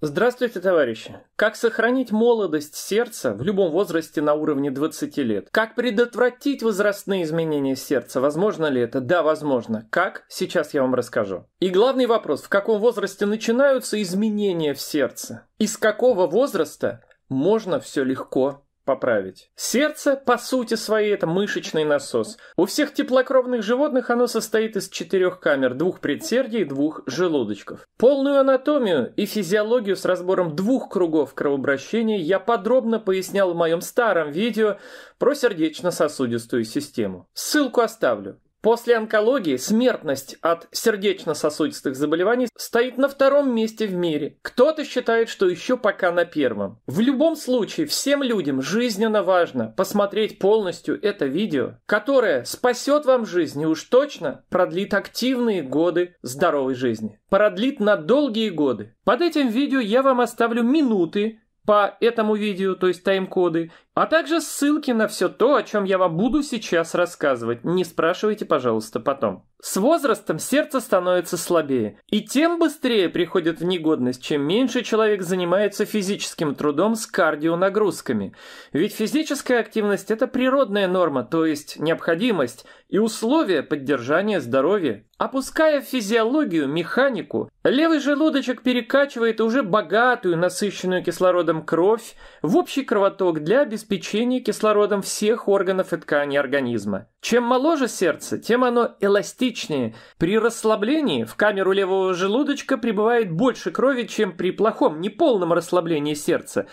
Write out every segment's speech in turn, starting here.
Здравствуйте, товарищи! Как сохранить молодость сердца в любом возрасте на уровне 20 лет? Как предотвратить возрастные изменения сердца? Возможно ли это? Да, возможно. Как? Сейчас я вам расскажу. И главный вопрос, в каком возрасте начинаются изменения в сердце? Из какого возраста можно все легко поправить. Сердце, по сути своей, это мышечный насос. У всех теплокровных животных оно состоит из четырех камер, двух предсердий и двух желудочков. Полную анатомию и физиологию с разбором двух кругов кровообращения я подробно пояснял в моем старом видео про сердечно-сосудистую систему. Ссылку оставлю. После онкологии смертность от сердечно-сосудистых заболеваний стоит на втором месте в мире. Кто-то считает, что еще пока на первом. В любом случае, всем людям жизненно важно посмотреть полностью это видео, которое спасет вам жизнь и уж точно продлит активные годы здоровой жизни. Продлит на долгие годы. Под этим видео я вам оставлю минуты, по этому видео, то есть тайм-коды, а также ссылки на все то, о чем я вам буду сейчас рассказывать. Не спрашивайте, пожалуйста, потом. С возрастом сердце становится слабее, и тем быстрее приходит в негодность, чем меньше человек занимается физическим трудом с кардионагрузками. Ведь физическая активность – это природная норма, то есть необходимость и условия поддержания здоровья. Опуская физиологию, механику, левый желудочек перекачивает уже богатую, насыщенную кислородом кровь в общий кровоток для обеспечения обеспечении кислородом всех органов и тканей организма. Чем моложе сердце, тем оно эластичнее. При расслаблении в камеру левого желудочка прибывает больше крови, чем при плохом, неполном расслаблении сердца.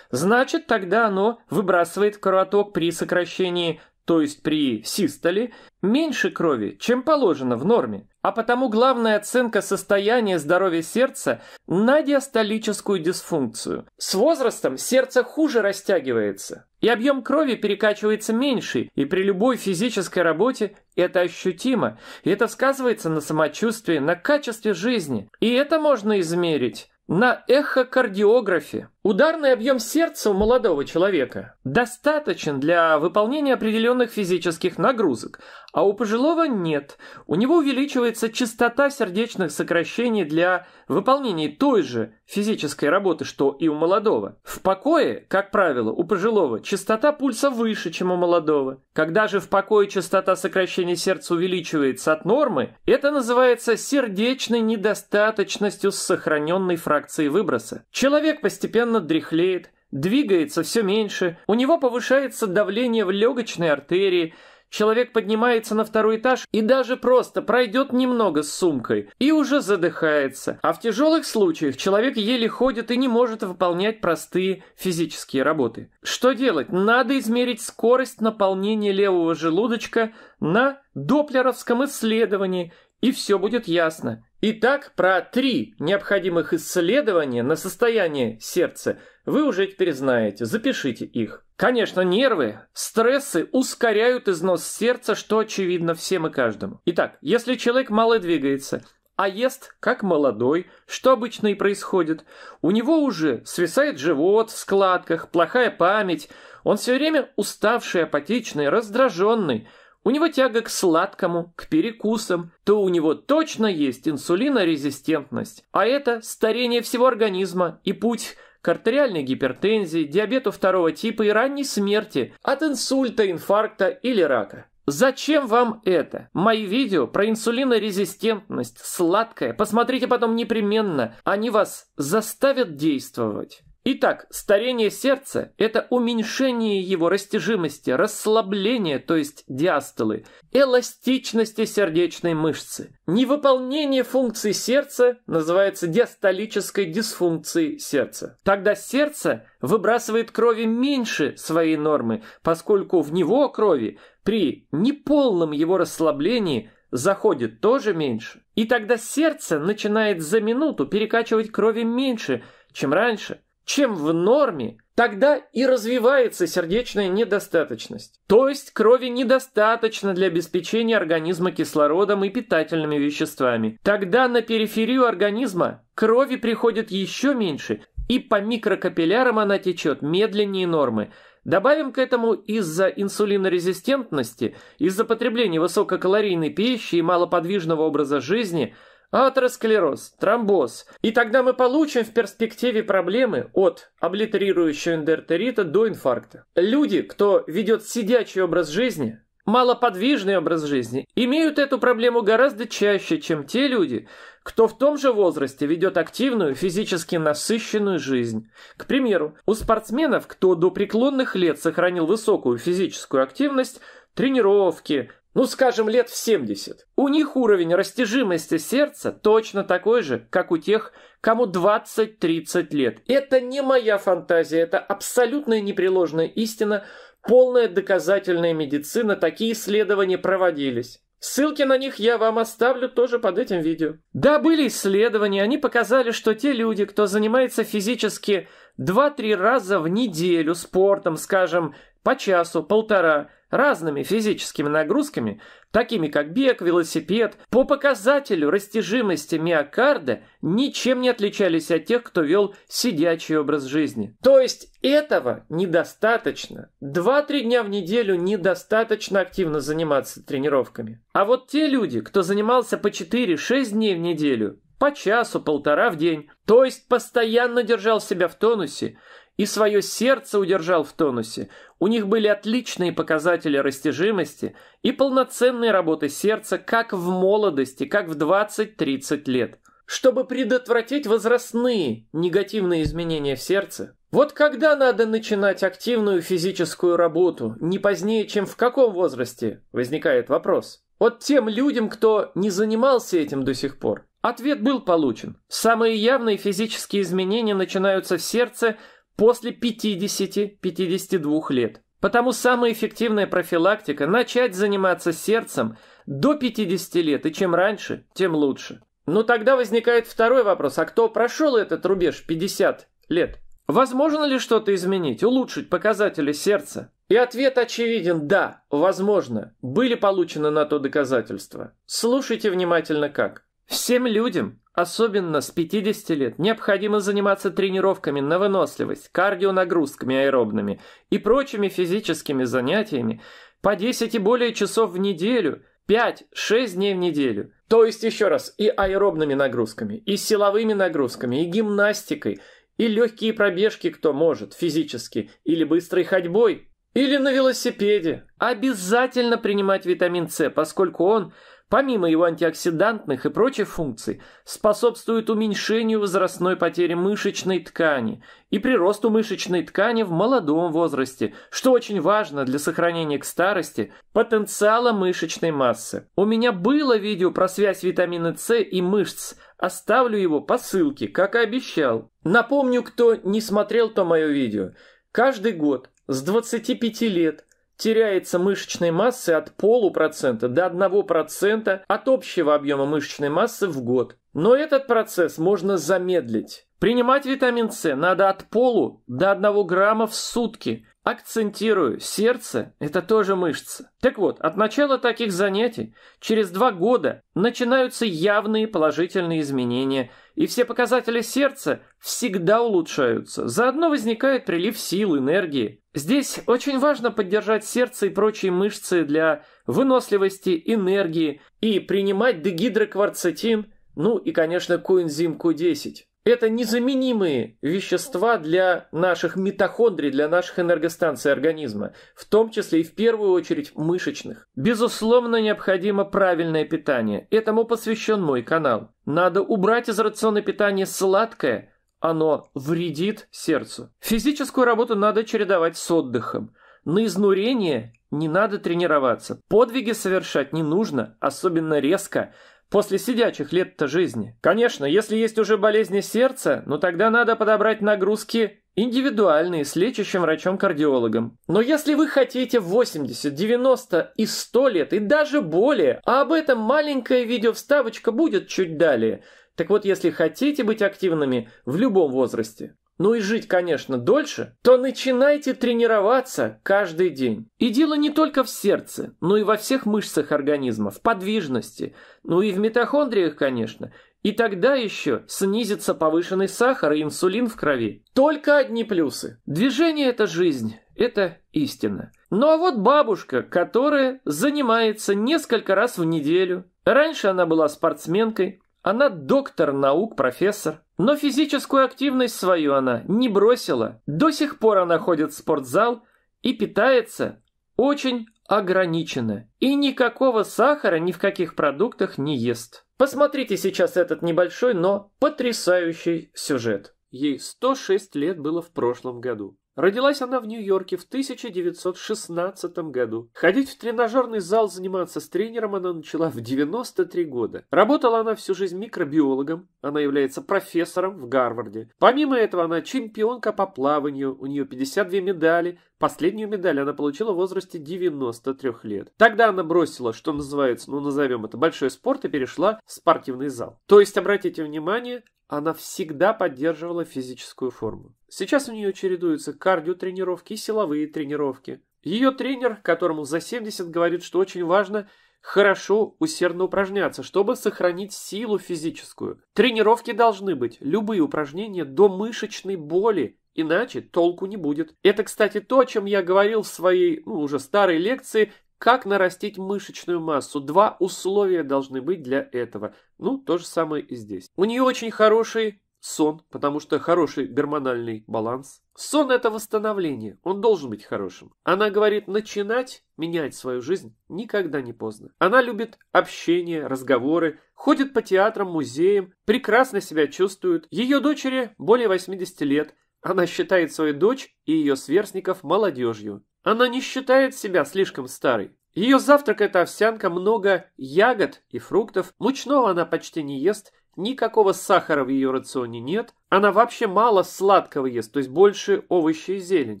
Значит, тогда оно выбрасывает в кровоток при сокращении то есть при систоле, меньше крови, чем положено в норме. А потому главная оценка состояния здоровья сердца на диастолическую дисфункцию. С возрастом сердце хуже растягивается, и объем крови перекачивается меньше, и при любой физической работе это ощутимо, и это сказывается на самочувствии, на качестве жизни. И это можно измерить на эхокардиографе. Ударный объем сердца у молодого человека достаточен для выполнения определенных физических нагрузок, а у пожилого нет. У него увеличивается частота сердечных сокращений для выполнения той же физической работы, что и у молодого. В покое, как правило, у пожилого частота пульса выше, чем у молодого. Когда же в покое частота сокращения сердца увеличивается от нормы, это называется сердечной недостаточностью с сохраненной фракцией выброса. Человек постепенно постепенно дряхлеет, двигается все меньше, у него повышается давление в легочной артерии, человек поднимается на второй этаж и даже просто пройдет немного с сумкой и уже задыхается. А в тяжелых случаях человек еле ходит и не может выполнять простые физические работы. Что делать? Надо измерить скорость наполнения левого желудочка на доплеровском исследовании, и все будет ясно. Итак, про три необходимых исследования на состояние сердца вы уже теперь знаете, запишите их. Конечно, нервы, стрессы ускоряют износ сердца, что очевидно всем и каждому. Итак, если человек мало двигается, а ест как молодой, что обычно и происходит, у него уже свисает живот в складках, плохая память, он все время уставший, апатичный, раздраженный – у него тяга к сладкому, к перекусам, то у него точно есть инсулинорезистентность. А это старение всего организма и путь к артериальной гипертензии, диабету второго типа и ранней смерти от инсульта, инфаркта или рака. Зачем вам это? Мои видео про инсулинорезистентность, сладкое, посмотрите потом непременно, они вас заставят действовать. Итак, старение сердца – это уменьшение его растяжимости, расслабление, то есть диастолы, эластичности сердечной мышцы. Невыполнение функций сердца называется диастолической дисфункцией сердца. Тогда сердце выбрасывает крови меньше своей нормы, поскольку в него крови при неполном его расслаблении заходит тоже меньше. И тогда сердце начинает за минуту перекачивать крови меньше, чем раньше чем в норме, тогда и развивается сердечная недостаточность. То есть крови недостаточно для обеспечения организма кислородом и питательными веществами. Тогда на периферию организма крови приходит еще меньше, и по микрокапиллярам она течет медленнее нормы. Добавим к этому из-за инсулинорезистентности, из-за потребления высококалорийной пищи и малоподвижного образа жизни – атеросклероз, тромбоз. И тогда мы получим в перспективе проблемы от облитерирующего эндертерита до инфаркта. Люди, кто ведет сидячий образ жизни, малоподвижный образ жизни, имеют эту проблему гораздо чаще, чем те люди, кто в том же возрасте ведет активную, физически насыщенную жизнь. К примеру, у спортсменов, кто до преклонных лет сохранил высокую физическую активность, тренировки, ну скажем, лет в 70. У них уровень растяжимости сердца точно такой же, как у тех, кому 20-30 лет. Это не моя фантазия, это абсолютная непреложная истина, полная доказательная медицина, такие исследования проводились. Ссылки на них я вам оставлю тоже под этим видео. Да, были исследования, они показали, что те люди, кто занимается физически два-три раза в неделю спортом, скажем, по часу-полтора, разными физическими нагрузками, такими как бег, велосипед, по показателю растяжимости миокарда ничем не отличались от тех, кто вел сидячий образ жизни. То есть этого недостаточно. Два-три дня в неделю недостаточно активно заниматься тренировками. А вот те люди, кто занимался по 4-6 дней в неделю, по часу-полтора в день, то есть постоянно держал себя в тонусе и свое сердце удержал в тонусе. У них были отличные показатели растяжимости и полноценной работы сердца как в молодости, как в 20-30 лет. Чтобы предотвратить возрастные негативные изменения в сердце, вот когда надо начинать активную физическую работу, не позднее, чем в каком возрасте, возникает вопрос. Вот тем людям, кто не занимался этим до сих пор, Ответ был получен. Самые явные физические изменения начинаются в сердце после 50-52 лет. Потому самая эффективная профилактика – начать заниматься сердцем до 50 лет, и чем раньше, тем лучше. Но ну, тогда возникает второй вопрос, а кто прошел этот рубеж 50 лет? Возможно ли что-то изменить, улучшить показатели сердца? И ответ очевиден – да, возможно. Были получены на то доказательства. Слушайте внимательно как. Всем людям, особенно с 50 лет, необходимо заниматься тренировками на выносливость, кардионагрузками аэробными и прочими физическими занятиями по 10 и более часов в неделю, 5-6 дней в неделю. То есть еще раз, и аэробными нагрузками, и силовыми нагрузками, и гимнастикой, и легкие пробежки, кто может, физически, или быстрой ходьбой, или на велосипеде. Обязательно принимать витамин С, поскольку он – помимо его антиоксидантных и прочих функций, способствует уменьшению возрастной потери мышечной ткани и приросту мышечной ткани в молодом возрасте, что очень важно для сохранения к старости потенциала мышечной массы. У меня было видео про связь витамина С и мышц, оставлю его по ссылке, как и обещал. Напомню, кто не смотрел то мое видео. Каждый год с 25 лет теряется мышечной массы от полупроцента до одного процента от общего объема мышечной массы в год. Но этот процесс можно замедлить. Принимать витамин С надо от полу до одного грамма в сутки. Акцентирую, сердце – это тоже мышца. Так вот, от начала таких занятий через два года начинаются явные положительные изменения – и все показатели сердца всегда улучшаются. Заодно возникает прилив сил, энергии. Здесь очень важно поддержать сердце и прочие мышцы для выносливости, энергии и принимать дегидрокварцетин, ну и, конечно, коэнзим Q10. Это незаменимые вещества для наших митохондрий, для наших энергостанций организма, в том числе и в первую очередь мышечных. Безусловно, необходимо правильное питание. Этому посвящен мой канал. Надо убрать из рациона питания сладкое, оно вредит сердцу. Физическую работу надо чередовать с отдыхом. На изнурение не надо тренироваться. Подвиги совершать не нужно, особенно резко – после сидячих лет-то жизни. Конечно, если есть уже болезни сердца, ну тогда надо подобрать нагрузки индивидуальные с лечащим врачом-кардиологом. Но если вы хотите 80, 90 и 100 лет и даже более, а об этом маленькое видео вставочка будет чуть далее, так вот если хотите быть активными в любом возрасте, ну и жить, конечно, дольше, то начинайте тренироваться каждый день. И дело не только в сердце, но и во всех мышцах организма, в подвижности, ну и в митохондриях, конечно. И тогда еще снизится повышенный сахар и инсулин в крови. Только одни плюсы. Движение – это жизнь, это истина. Ну а вот бабушка, которая занимается несколько раз в неделю. Раньше она была спортсменкой, она доктор наук, профессор. Но физическую активность свою она не бросила. До сих пор она ходит в спортзал и питается очень ограниченно. И никакого сахара ни в каких продуктах не ест. Посмотрите сейчас этот небольшой, но потрясающий сюжет. Ей 106 лет было в прошлом году. Родилась она в Нью-Йорке в 1916 году. Ходить в тренажерный зал, заниматься с тренером она начала в 93 года. Работала она всю жизнь микробиологом, она является профессором в Гарварде. Помимо этого, она чемпионка по плаванию, у нее 52 медали, Последнюю медаль она получила в возрасте 93 лет. Тогда она бросила, что называется, ну назовем это, большой спорт и перешла в спортивный зал. То есть, обратите внимание, она всегда поддерживала физическую форму. Сейчас у нее чередуются кардиотренировки и силовые тренировки. Ее тренер, которому за 70, говорит, что очень важно хорошо усердно упражняться, чтобы сохранить силу физическую. Тренировки должны быть, любые упражнения до мышечной боли, иначе толку не будет. Это, кстати, то, о чем я говорил в своей, ну, уже старой лекции как нарастить мышечную массу? Два условия должны быть для этого. Ну, то же самое и здесь. У нее очень хороший сон, потому что хороший гормональный баланс. Сон – это восстановление, он должен быть хорошим. Она говорит, начинать менять свою жизнь никогда не поздно. Она любит общение, разговоры, ходит по театрам, музеям, прекрасно себя чувствует. Ее дочери более 80 лет, она считает свою дочь и ее сверстников молодежью. Она не считает себя слишком старой. Ее завтрак – это овсянка, много ягод и фруктов. Мучного она почти не ест, никакого сахара в ее рационе нет. Она вообще мало сладкого ест, то есть больше овощей и зелень.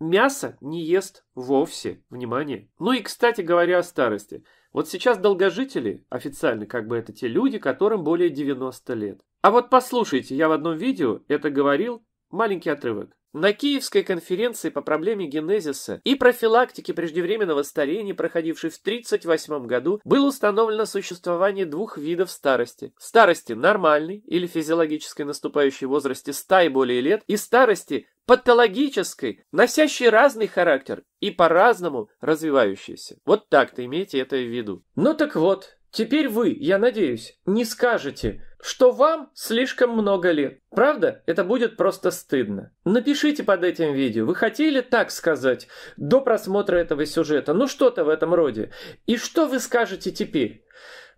Мясо не ест вовсе. Внимание. Ну и, кстати говоря, о старости. Вот сейчас долгожители, официально как бы это те люди, которым более 90 лет. А вот послушайте, я в одном видео это говорил, маленький отрывок. На Киевской конференции по проблеме генезиса и профилактики преждевременного старения, проходившей в 1938 году, было установлено существование двух видов старости. Старости нормальной или физиологической наступающей в возрасте 100 и более лет и старости патологической, носящей разный характер и по-разному развивающейся. Вот так-то имейте это в виду. Ну так вот, теперь вы, я надеюсь, не скажете – что вам слишком много лет. Правда? Это будет просто стыдно. Напишите под этим видео, вы хотели так сказать до просмотра этого сюжета, ну что-то в этом роде. И что вы скажете теперь?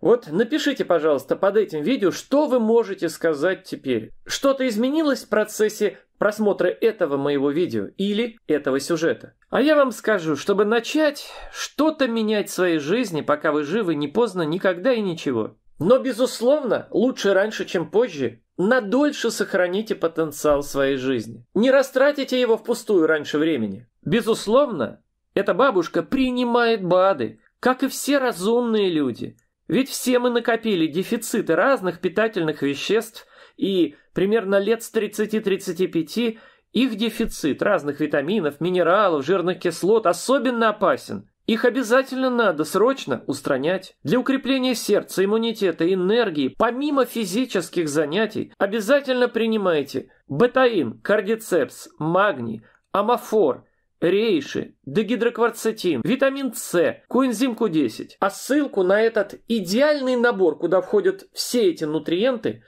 Вот напишите, пожалуйста, под этим видео, что вы можете сказать теперь. Что-то изменилось в процессе просмотра этого моего видео или этого сюжета. А я вам скажу, чтобы начать что-то менять в своей жизни, пока вы живы, не поздно никогда и ничего. Но, безусловно, лучше раньше, чем позже, надольше сохраните потенциал своей жизни. Не растратите его впустую раньше времени. Безусловно, эта бабушка принимает БАДы, как и все разумные люди. Ведь все мы накопили дефициты разных питательных веществ, и примерно лет с 30-35 их дефицит разных витаминов, минералов, жирных кислот особенно опасен. Их обязательно надо срочно устранять. Для укрепления сердца, иммунитета, энергии, помимо физических занятий, обязательно принимайте бетаин, кардицепс, магний, амофор, рейши, дегидрокварцетин, витамин С, коэнзим Q10. А ссылку на этот идеальный набор, куда входят все эти нутриенты,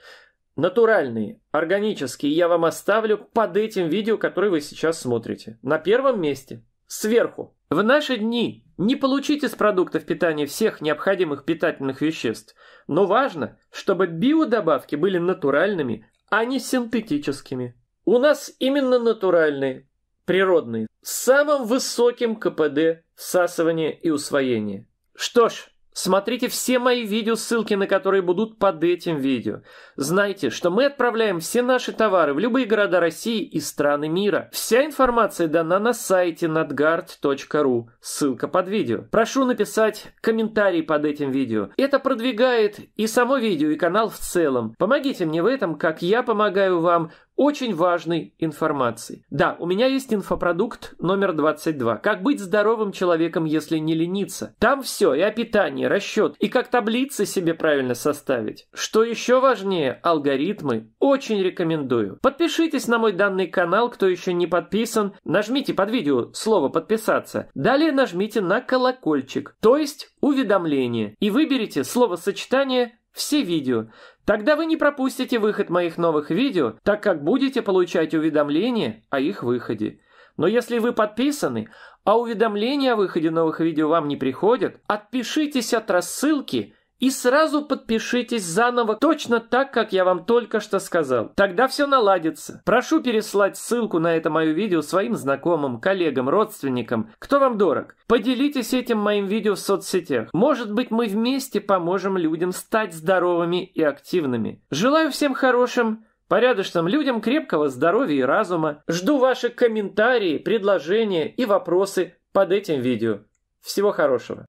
натуральные, органические, я вам оставлю под этим видео, которое вы сейчас смотрите. На первом месте, сверху, в наши дни не получить из продуктов питания всех необходимых питательных веществ, но важно, чтобы биодобавки были натуральными, а не синтетическими. У нас именно натуральные, природные, с самым высоким КПД всасывания и усвоения. Что ж, Смотрите все мои видео, ссылки на которые будут под этим видео. Знайте, что мы отправляем все наши товары в любые города России и страны мира. Вся информация дана на сайте надгард.ру, Ссылка под видео. Прошу написать комментарий под этим видео. Это продвигает и само видео, и канал в целом. Помогите мне в этом, как я помогаю вам очень важной информации. Да, у меня есть инфопродукт номер 22. Как быть здоровым человеком, если не лениться? Там все, и о питании, расчет, и как таблицы себе правильно составить. Что еще важнее, алгоритмы. Очень рекомендую. Подпишитесь на мой данный канал, кто еще не подписан. Нажмите под видео слово «подписаться». Далее нажмите на колокольчик, то есть уведомление, и выберите словосочетание все видео. Тогда вы не пропустите выход моих новых видео, так как будете получать уведомления о их выходе. Но если вы подписаны, а уведомления о выходе новых видео вам не приходят, отпишитесь от рассылки и сразу подпишитесь заново точно так, как я вам только что сказал. Тогда все наладится. Прошу переслать ссылку на это мое видео своим знакомым, коллегам, родственникам, кто вам дорог. Поделитесь этим моим видео в соцсетях. Может быть, мы вместе поможем людям стать здоровыми и активными. Желаю всем хорошим порядочным людям крепкого здоровья и разума. Жду ваши комментарии, предложения и вопросы под этим видео. Всего хорошего.